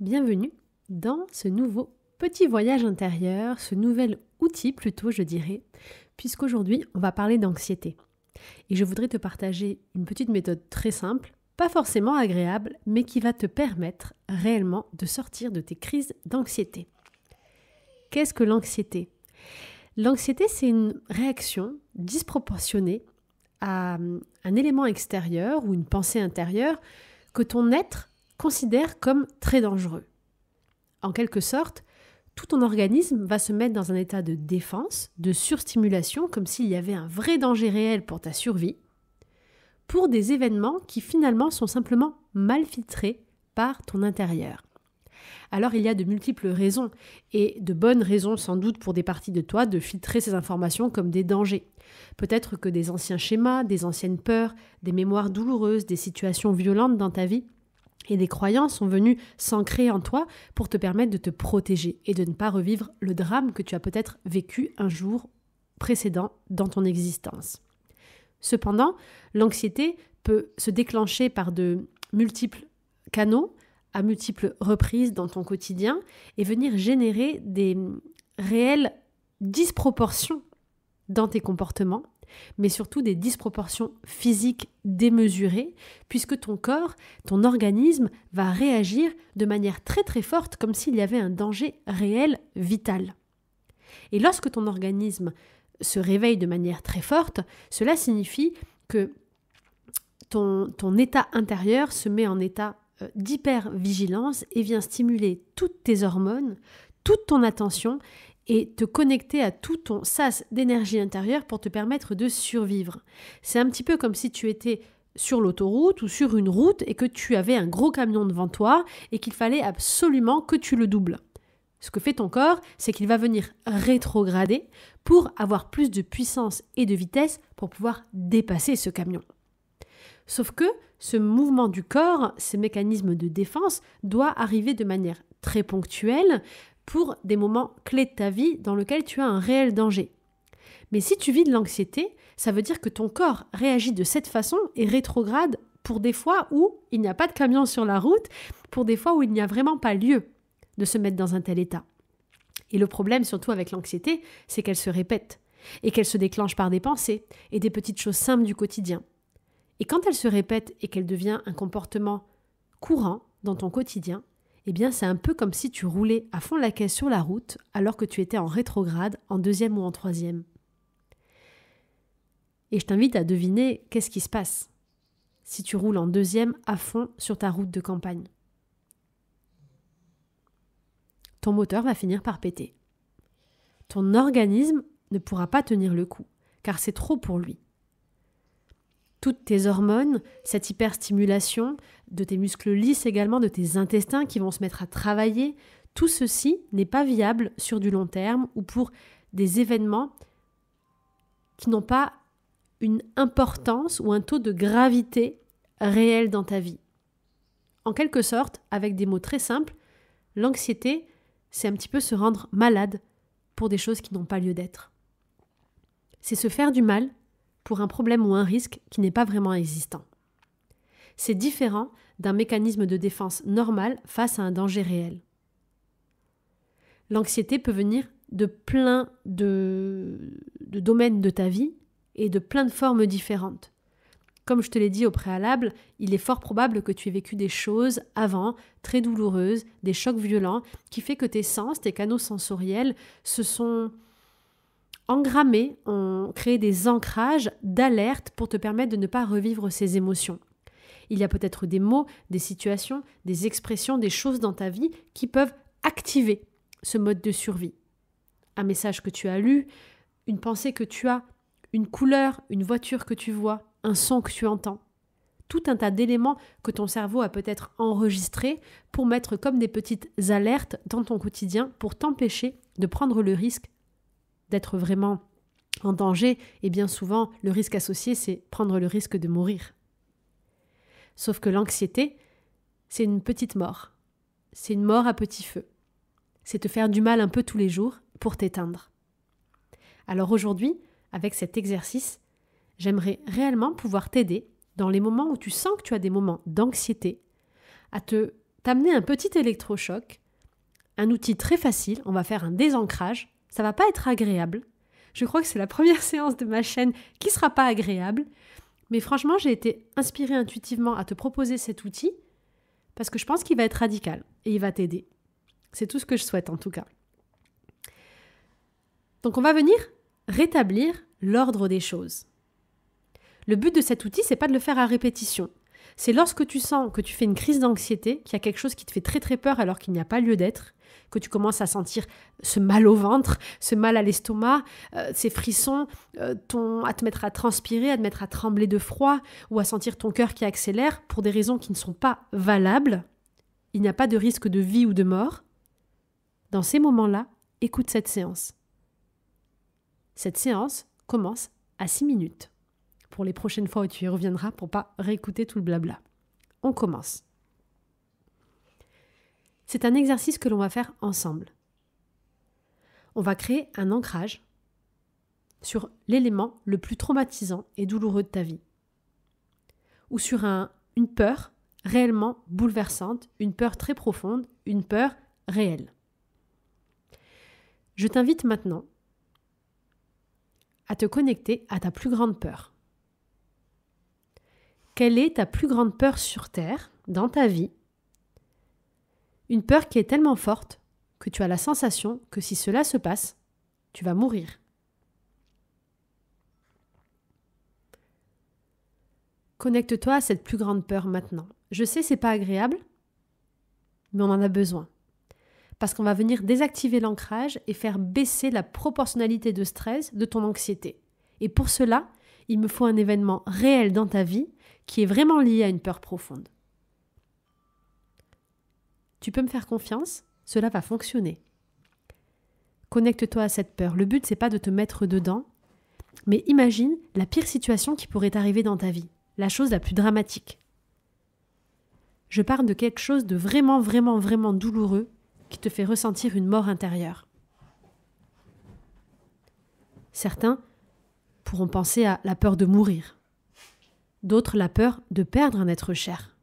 Bienvenue dans ce nouveau petit voyage intérieur, ce nouvel outil plutôt je dirais, puisqu'aujourd'hui on va parler d'anxiété. Et je voudrais te partager une petite méthode très simple, pas forcément agréable, mais qui va te permettre réellement de sortir de tes crises d'anxiété. Qu'est-ce que l'anxiété L'anxiété, c'est une réaction disproportionnée à hum, un élément extérieur ou une pensée intérieure que ton être considère comme très dangereux. En quelque sorte, tout ton organisme va se mettre dans un état de défense, de surstimulation, comme s'il y avait un vrai danger réel pour ta survie, pour des événements qui finalement sont simplement mal filtrés par ton intérieur. Alors il y a de multiples raisons, et de bonnes raisons sans doute pour des parties de toi de filtrer ces informations comme des dangers. Peut-être que des anciens schémas, des anciennes peurs, des mémoires douloureuses, des situations violentes dans ta vie et des croyances sont venues s'ancrer en toi pour te permettre de te protéger et de ne pas revivre le drame que tu as peut-être vécu un jour précédent dans ton existence. Cependant, l'anxiété peut se déclencher par de multiples canaux, à multiples reprises dans ton quotidien, et venir générer des réelles disproportions dans tes comportements mais surtout des disproportions physiques démesurées, puisque ton corps, ton organisme va réagir de manière très très forte comme s'il y avait un danger réel, vital. Et lorsque ton organisme se réveille de manière très forte, cela signifie que ton, état intérieur se met en état euh, d'hypervigilance et vient stimuler toutes tes hormones, toute ton attention et te connecter à tout ton sas d'énergie intérieure pour te permettre de survivre. C'est un petit peu comme si tu étais sur l'autoroute ou sur une route et que tu avais un gros camion devant toi et qu'il fallait absolument que tu le doubles. Ce que fait ton corps, c'est qu'il va venir rétrograder pour avoir plus de puissance et de vitesse pour pouvoir dépasser ce camion. Sauf que ce mouvement du corps, ces mécanismes de défense, doit arriver de manière très ponctuelle, pour des moments clés de ta vie dans lesquels tu as un réel danger. Mais si tu vis de l'anxiété, ça veut dire que ton corps réagit de cette façon et rétrograde pour des fois où il n'y a pas de camion sur la route, pour des fois où il n'y a vraiment pas lieu de se mettre dans un tel état. Et le problème surtout avec l'anxiété, c'est qu'elle se répète, et qu'elle se déclenche par des pensées et des petites choses simples du quotidien. Et quand elle se répète et qu'elle devient un comportement courant dans ton quotidien, eh bien c'est un peu comme si tu roulais à fond la caisse sur la route alors que tu étais en rétrograde, en deuxième ou en troisième. Et je t'invite à deviner qu'est-ce qui se passe si tu roules en deuxième à fond sur ta route de campagne. Ton moteur va finir par péter. Ton organisme ne pourra pas tenir le coup, car c'est trop pour lui toutes tes hormones, cette hyperstimulation, de tes muscles lisses également, de tes intestins qui vont se mettre à travailler, tout ceci n'est pas viable sur du long terme ou pour des événements qui n'ont pas une importance ou un taux de gravité réel dans ta vie. En quelque sorte, avec des mots très simples, l'anxiété, c'est un petit peu se rendre malade pour des choses qui n'ont pas lieu d'être. C'est se faire du mal pour un problème ou un risque qui n'est pas vraiment existant. C'est différent d'un mécanisme de défense normal face à un danger réel. L'anxiété peut venir de plein de, domaines de ta vie et de plein de formes différentes. Comme je te l'ai dit au préalable, il est fort probable que tu aies vécu des choses avant, très douloureuses, des chocs violents, qui fait que tes sens, tes canaux sensoriels se sont Engrammer, on crée des ancrages d'alerte pour te permettre de ne pas revivre ces émotions. Il y a peut-être des mots, des situations, des expressions, des choses dans ta vie qui peuvent activer ce mode de survie. Un message que tu as lu, une pensée que tu as, une couleur, une voiture que tu vois, un son que tu entends. Tout un tas d'éléments que ton cerveau a peut-être enregistrés pour mettre comme des petites alertes dans ton quotidien pour t'empêcher de prendre le risque d'être vraiment en danger, et bien souvent, le risque associé, c'est prendre le risque de mourir. Sauf que l'anxiété, c'est une petite mort. C'est une mort à petit feu. C'est te faire du mal un peu tous les jours pour t'éteindre. Alors aujourd'hui, avec cet exercice, j'aimerais réellement pouvoir t'aider dans les moments où tu sens que tu as des moments d'anxiété à te t'amener un petit électrochoc, un outil très facile, on va faire un désancrage ça va pas être agréable. Je crois que c'est la première séance de ma chaîne qui sera pas agréable. Mais franchement, j'ai été inspirée intuitivement à te proposer cet outil parce que je pense qu'il va être radical et il va t'aider. C'est tout ce que je souhaite en tout cas. Donc on va venir rétablir l'ordre des choses. Le but de cet outil, c'est pas de le faire à répétition. C'est lorsque tu sens que tu fais une crise d'anxiété, qu'il y a quelque chose qui te fait très très peur alors qu'il n'y a pas lieu d'être, que tu commences à sentir ce mal au ventre, ce mal à l'estomac, euh, ces frissons, euh, ton, à te mettre à transpirer, à te mettre à trembler de froid ou à sentir ton cœur qui accélère pour des raisons qui ne sont pas valables, il n'y a pas de risque de vie ou de mort. Dans ces moments-là, écoute cette séance. Cette séance commence à 6 minutes pour les prochaines fois où tu y reviendras pour pas réécouter tout le blabla. On commence. C'est un exercice que l'on va faire ensemble. On va créer un ancrage sur l'élément le plus traumatisant et douloureux de ta vie. Ou sur un, une peur réellement bouleversante, une peur très profonde, une peur réelle. Je t'invite maintenant à te connecter à ta plus grande peur. Quelle est ta plus grande peur sur Terre, dans ta vie Une peur qui est tellement forte que tu as la sensation que si cela se passe, tu vas mourir. Connecte-toi à cette plus grande peur maintenant. Je sais, c'est pas agréable, mais on en a besoin. Parce qu'on va venir désactiver l'ancrage et faire baisser la proportionnalité de stress de ton anxiété. Et pour cela, il me faut un événement réel dans ta vie qui est vraiment liée à une peur profonde. Tu peux me faire confiance, cela va fonctionner. Connecte-toi à cette peur. Le but, c'est pas de te mettre dedans, mais imagine la pire situation qui pourrait arriver dans ta vie, la chose la plus dramatique. Je parle de quelque chose de vraiment, vraiment, vraiment douloureux qui te fait ressentir une mort intérieure. Certains pourront penser à la peur de mourir d'autres la peur de perdre un être cher.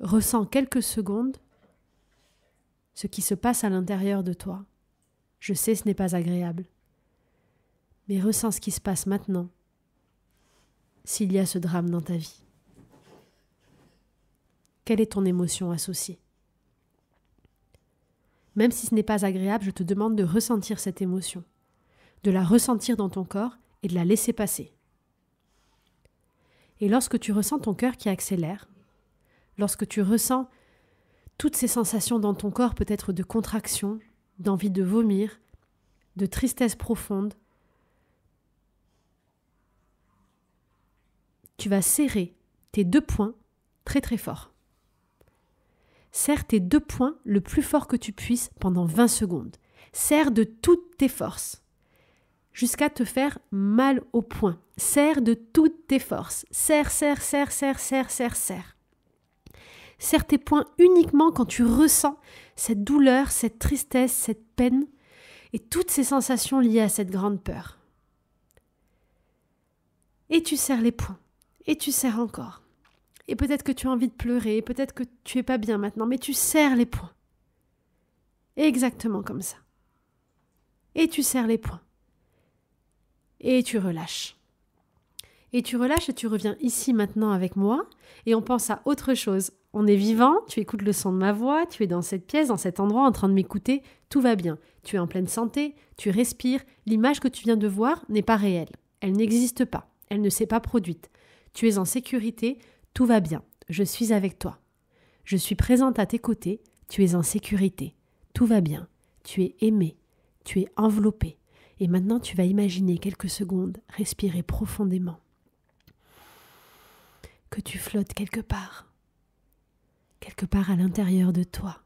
Ressens quelques secondes ce qui se passe à l'intérieur de toi. Je sais ce n'est pas agréable, mais ressens ce qui se passe maintenant s'il y a ce drame dans ta vie. Quelle est ton émotion associée Même si ce n'est pas agréable, je te demande de ressentir cette émotion, de la ressentir dans ton corps et de la laisser passer. Et lorsque tu ressens ton cœur qui accélère, lorsque tu ressens toutes ces sensations dans ton corps, peut-être de contraction, d'envie de vomir, de tristesse profonde, tu vas serrer tes deux poings très très fort. Serre tes deux poings le plus fort que tu puisses pendant 20 secondes. Serre de toutes tes forces jusqu'à te faire mal au point. Serre de toutes tes forces. Serre, serre, serre, serre, serre, serre, serre. Serre tes poings uniquement quand tu ressens cette douleur, cette tristesse, cette peine et toutes ces sensations liées à cette grande peur. Et tu serres les points. Et tu serres encore. Et peut-être que tu as envie de pleurer, peut-être que tu es pas bien maintenant, mais tu serres les points. Exactement comme ça. Et tu serres les points et tu relâches. Et tu relâches et tu reviens ici maintenant avec moi et on pense à autre chose. On est vivant, tu écoutes le son de ma voix, tu es dans cette pièce, dans cet endroit en train de m'écouter, tout va bien. Tu es en pleine santé, tu respires, l'image que tu viens de voir n'est pas réelle. Elle n'existe pas, elle ne s'est pas produite. Tu es en sécurité, tout va bien. Je suis avec toi. Je suis présente à tes côtés, tu es en sécurité. Tout va bien. Tu es aimé, tu es enveloppé. Et maintenant, tu vas imaginer quelques secondes, respirer profondément, que tu flottes quelque part, quelque part à l'intérieur de toi,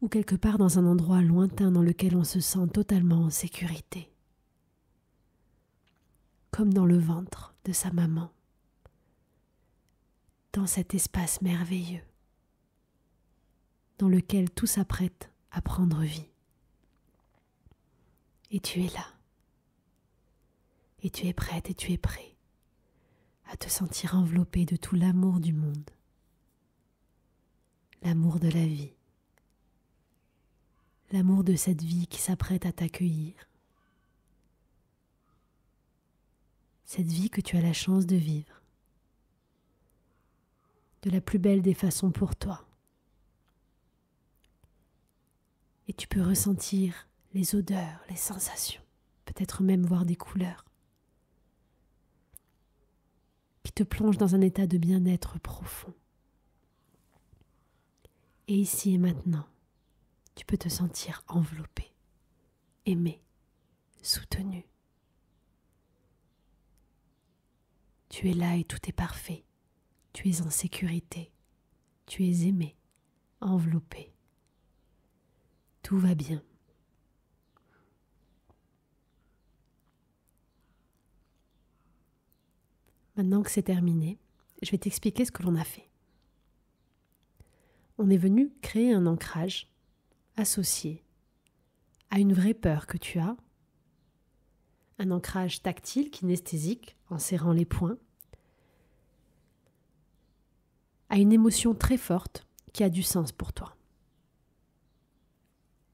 ou quelque part dans un endroit lointain dans lequel on se sent totalement en sécurité, comme dans le ventre de sa maman, dans cet espace merveilleux dans lequel tout s'apprête à prendre vie. Et tu es là. Et tu es prête et tu es prêt à te sentir enveloppé de tout l'amour du monde, l'amour de la vie, l'amour de cette vie qui s'apprête à t'accueillir, cette vie que tu as la chance de vivre, de la plus belle des façons pour toi. Et tu peux ressentir les odeurs, les sensations, peut-être même voir des couleurs, qui te plonge dans un état de bien-être profond. Et ici et maintenant, tu peux te sentir enveloppé, aimé, soutenu. Tu es là et tout est parfait. Tu es en sécurité. Tu es aimé, enveloppé. Tout va bien. Maintenant que c'est terminé, je vais t'expliquer ce que l'on a fait. On est venu créer un ancrage associé à une vraie peur que tu as, un ancrage tactile, kinesthésique, en serrant les poings, à une émotion très forte qui a du sens pour toi.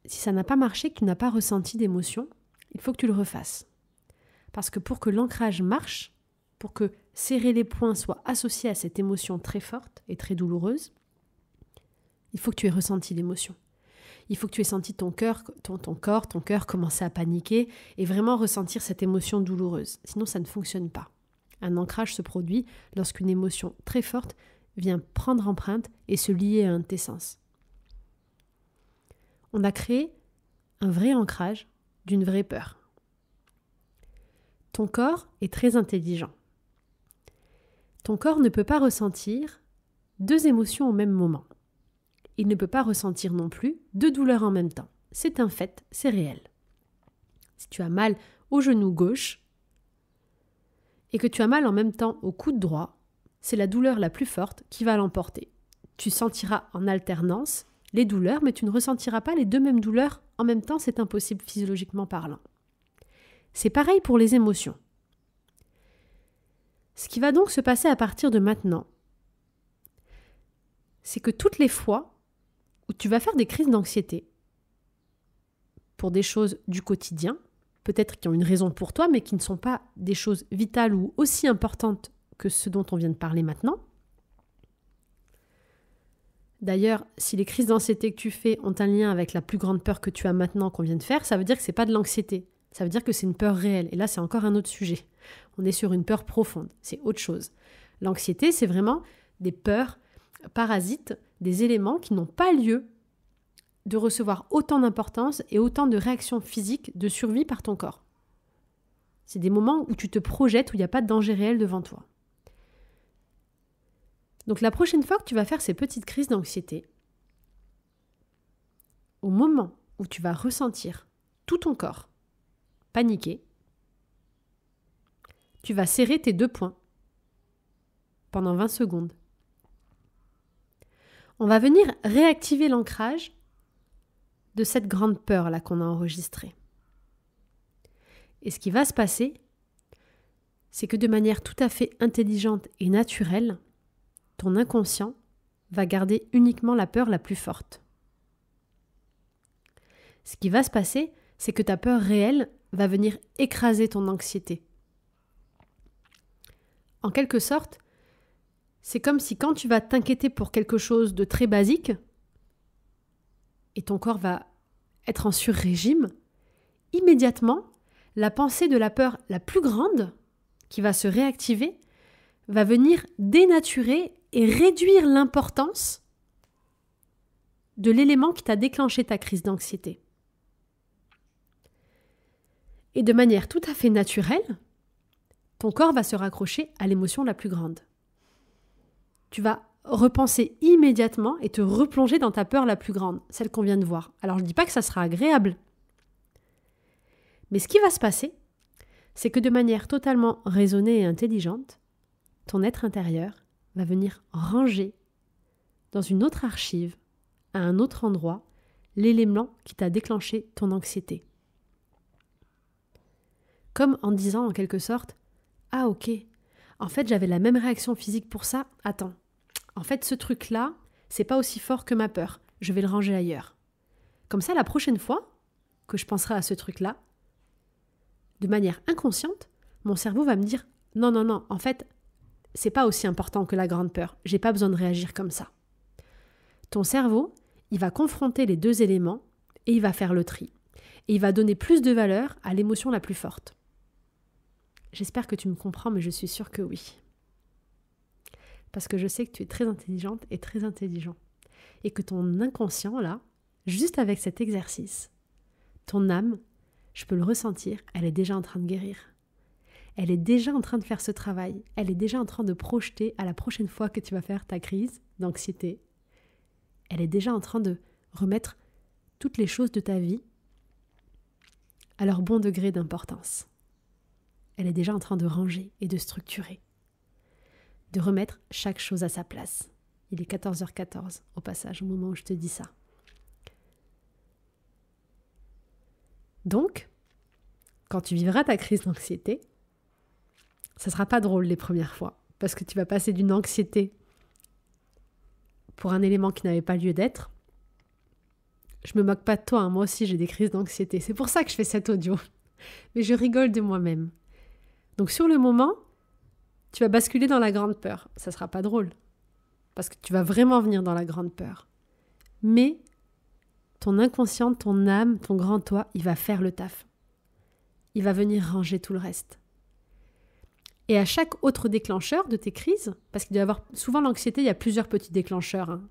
Si ça n'a pas marché, que tu n'as pas ressenti d'émotion, il faut que tu le refasses. Parce que pour que l'ancrage marche, pour que serrer les poings soit associé à cette émotion très forte et très douloureuse, il faut que tu aies ressenti l'émotion. Il faut que tu aies senti ton cœur, ton, ton corps, ton cœur commencer à paniquer et vraiment ressentir cette émotion douloureuse. Sinon, ça ne fonctionne pas. Un ancrage se produit lorsqu'une émotion très forte vient prendre empreinte et se lier à un de tes sens. On a créé un vrai ancrage d'une vraie peur. Ton corps est très intelligent. Ton corps ne peut pas ressentir deux émotions au même moment. Il ne peut pas ressentir non plus deux douleurs en même temps. C'est un fait, c'est réel. Si tu as mal au genou gauche et que tu as mal en même temps au coude droit, c'est la douleur la plus forte qui va l'emporter. Tu sentiras en alternance les douleurs, mais tu ne ressentiras pas les deux mêmes douleurs en même temps, c'est impossible physiologiquement parlant. C'est pareil pour les émotions. Ce qui va donc se passer à partir de maintenant, c'est que toutes les fois où tu vas faire des crises d'anxiété, pour des choses du quotidien, peut-être qui ont une raison pour toi, mais qui ne sont pas des choses vitales ou aussi importantes que ce dont on vient de parler maintenant. D'ailleurs, si les crises d'anxiété que tu fais ont un lien avec la plus grande peur que tu as maintenant qu'on vient de faire, ça veut dire que ce n'est pas de l'anxiété, ça veut dire que c'est une peur réelle. Et là, c'est encore un autre sujet. On est sur une peur profonde, c'est autre chose. L'anxiété, c'est vraiment des peurs parasites, des éléments qui n'ont pas lieu de recevoir autant d'importance et autant de réactions physiques de survie par ton corps. C'est des moments où tu te projettes, où il n'y a pas de danger réel devant toi. Donc la prochaine fois que tu vas faire ces petites crises d'anxiété, au moment où tu vas ressentir tout ton corps, paniquer, tu vas serrer tes deux poings pendant 20 secondes. On va venir réactiver l'ancrage de cette grande peur là qu'on a enregistrée. Et ce qui va se passer, c'est que de manière tout à fait intelligente et naturelle, ton inconscient va garder uniquement la peur la plus forte. Ce qui va se passer, c'est que ta peur réelle va venir écraser ton anxiété. En quelque sorte, c'est comme si quand tu vas t'inquiéter pour quelque chose de très basique, et ton corps va être en surrégime, immédiatement, la pensée de la peur la plus grande, qui va se réactiver, va venir dénaturer et réduire l'importance de l'élément qui t'a déclenché ta crise d'anxiété. Et de manière tout à fait naturelle, ton corps va se raccrocher à l'émotion la plus grande. Tu vas repenser immédiatement et te replonger dans ta peur la plus grande, celle qu'on vient de voir. Alors je ne dis pas que ça sera agréable. Mais ce qui va se passer, c'est que de manière totalement raisonnée et intelligente, ton être intérieur va venir ranger dans une autre archive, à un autre endroit, l'élément qui t'a déclenché ton anxiété comme en disant en quelque sorte Ah ok, en fait j'avais la même réaction physique pour ça, attends, en fait ce truc-là, c'est pas aussi fort que ma peur, je vais le ranger ailleurs. Comme ça, la prochaine fois que je penserai à ce truc-là, de manière inconsciente, mon cerveau va me dire Non, non, non, en fait, c'est pas aussi important que la grande peur, j'ai pas besoin de réagir comme ça. Ton cerveau, il va confronter les deux éléments et il va faire le tri. Et il va donner plus de valeur à l'émotion la plus forte. J'espère que tu me comprends, mais je suis sûre que oui. Parce que je sais que tu es très intelligente et très intelligent. Et que ton inconscient, là, juste avec cet exercice, ton âme, je peux le ressentir, elle est déjà en train de guérir. Elle est déjà en train de faire ce travail. Elle est déjà en train de projeter à la prochaine fois que tu vas faire ta crise d'anxiété. Elle est déjà en train de remettre toutes les choses de ta vie à leur bon degré d'importance elle est déjà en train de ranger et de structurer, de remettre chaque chose à sa place. Il est 14h14 au passage, au moment où je te dis ça. Donc, quand tu vivras ta crise d'anxiété, ça sera pas drôle les premières fois, parce que tu vas passer d'une anxiété pour un élément qui n'avait pas lieu d'être. Je me moque pas de toi, hein. moi aussi j'ai des crises d'anxiété. C'est pour ça que je fais cet audio. Mais je rigole de moi-même. Donc sur le moment, tu vas basculer dans la grande peur. Ça sera pas drôle parce que tu vas vraiment venir dans la grande peur. Mais ton inconscient, ton âme, ton grand toi, il va faire le taf. Il va venir ranger tout le reste. Et à chaque autre déclencheur de tes crises, parce qu'il doit y avoir souvent l'anxiété, il y a plusieurs petits déclencheurs. Hein.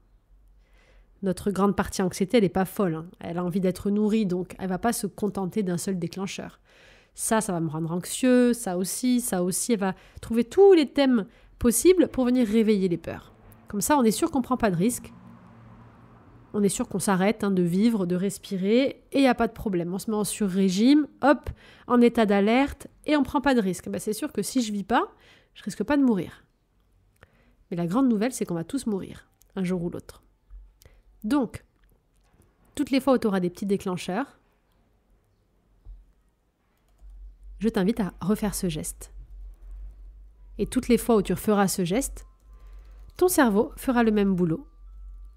Notre grande partie anxiété, elle n'est pas folle. Hein. Elle a envie d'être nourrie, donc elle va pas se contenter d'un seul déclencheur ça, ça va me rendre anxieux, ça aussi, ça aussi, elle va trouver tous les thèmes possibles pour venir réveiller les peurs. Comme ça, on est sûr qu'on ne prend pas de risque, on est sûr qu'on s'arrête hein, de vivre, de respirer, et il n'y a pas de problème. On se met en sur-régime, hop, en état d'alerte, et on prend pas de risque. Bah, c'est sûr que si je vis pas, je risque pas de mourir. Mais la grande nouvelle, c'est qu'on va tous mourir, un jour ou l'autre. Donc, toutes les fois où tu auras des petits déclencheurs, je t'invite à refaire ce geste. Et toutes les fois où tu referas ce geste, ton cerveau fera le même boulot.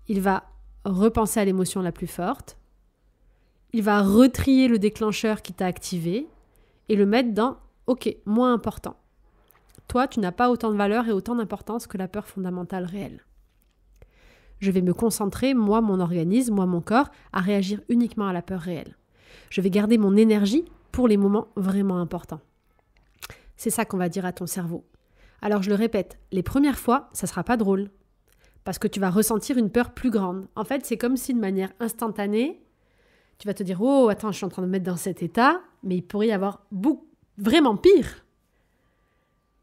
Il va repenser à l'émotion la plus forte, il va retrier le déclencheur qui t'a activé et le mettre dans OK, moins important. Toi, tu n'as pas autant de valeur et autant d'importance que la peur fondamentale réelle. Je vais me concentrer, moi, mon organisme, moi, mon corps, à réagir uniquement à la peur réelle. Je vais garder mon énergie pour les moments vraiment importants. C'est ça qu'on va dire à ton cerveau. Alors je le répète, les premières fois, ça sera pas drôle parce que tu vas ressentir une peur plus grande. En fait, c'est comme si de manière instantanée, tu vas te dire "Oh, attends, je suis en train de me mettre dans cet état, mais il pourrait y avoir beaucoup, vraiment pire."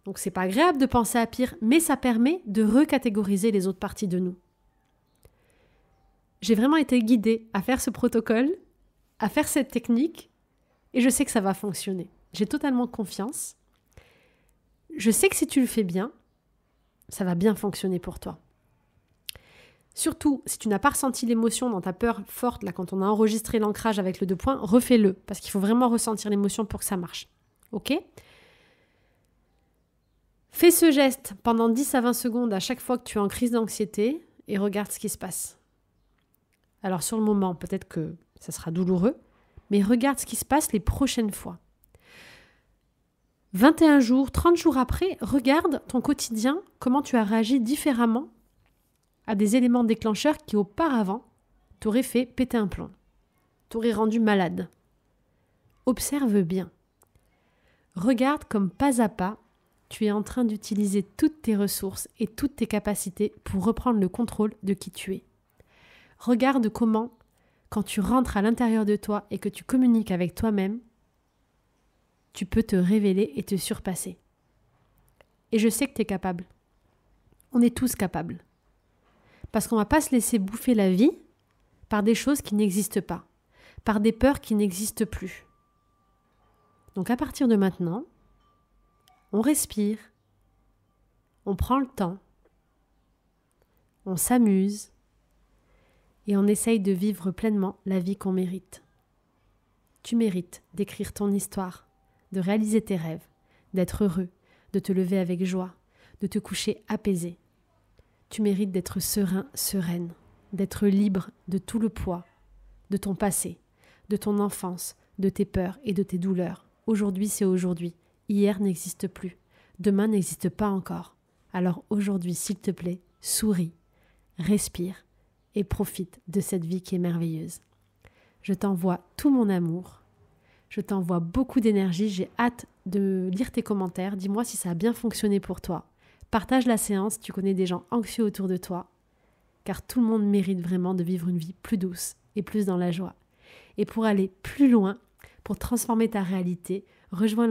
Donc c'est pas agréable de penser à pire, mais ça permet de recatégoriser les autres parties de nous. J'ai vraiment été guidée à faire ce protocole, à faire cette technique et je sais que ça va fonctionner. J'ai totalement confiance. Je sais que si tu le fais bien, ça va bien fonctionner pour toi. Surtout, si tu n'as pas ressenti l'émotion dans ta peur forte, là, quand on a enregistré l'ancrage avec le deux points, refais-le, parce qu'il faut vraiment ressentir l'émotion pour que ça marche. Ok Fais ce geste pendant 10 à 20 secondes à chaque fois que tu es en crise d'anxiété et regarde ce qui se passe. Alors sur le moment, peut-être que ça sera douloureux, mais regarde ce qui se passe les prochaines fois. 21 jours, 30 jours après, regarde ton quotidien, comment tu as réagi différemment à des éléments déclencheurs qui auparavant t'auraient fait péter un plomb, t'auraient rendu malade. Observe bien. Regarde comme pas à pas, tu es en train d'utiliser toutes tes ressources et toutes tes capacités pour reprendre le contrôle de qui tu es. Regarde comment quand tu rentres à l'intérieur de toi et que tu communiques avec toi-même, tu peux te révéler et te surpasser. Et je sais que tu es capable. On est tous capables. Parce qu'on ne va pas se laisser bouffer la vie par des choses qui n'existent pas, par des peurs qui n'existent plus. Donc à partir de maintenant, on respire, on prend le temps, on s'amuse, et on essaye de vivre pleinement la vie qu'on mérite. Tu mérites d'écrire ton histoire, de réaliser tes rêves, d'être heureux, de te lever avec joie, de te coucher apaisé. Tu mérites d'être serein, sereine, d'être libre de tout le poids, de ton passé, de ton enfance, de tes peurs et de tes douleurs. Aujourd'hui, c'est aujourd'hui. Hier n'existe plus. Demain n'existe pas encore. Alors aujourd'hui, s'il te plaît, souris, respire et profite de cette vie qui est merveilleuse. Je t'envoie tout mon amour. Je t'envoie beaucoup d'énergie. J'ai hâte de lire tes commentaires. Dis-moi si ça a bien fonctionné pour toi. Partage la séance, tu connais des gens anxieux autour de toi. Car tout le monde mérite vraiment de vivre une vie plus douce et plus dans la joie. Et pour aller plus loin, pour transformer ta réalité, rejoins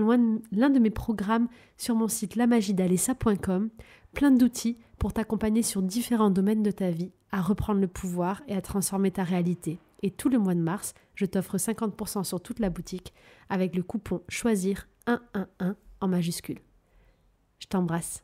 l'un de mes programmes sur mon site lamagidalessa.com, plein d'outils pour t'accompagner sur différents domaines de ta vie à reprendre le pouvoir et à transformer ta réalité. Et tout le mois de mars, je t'offre 50% sur toute la boutique avec le coupon Choisir 111 en majuscule. Je t'embrasse.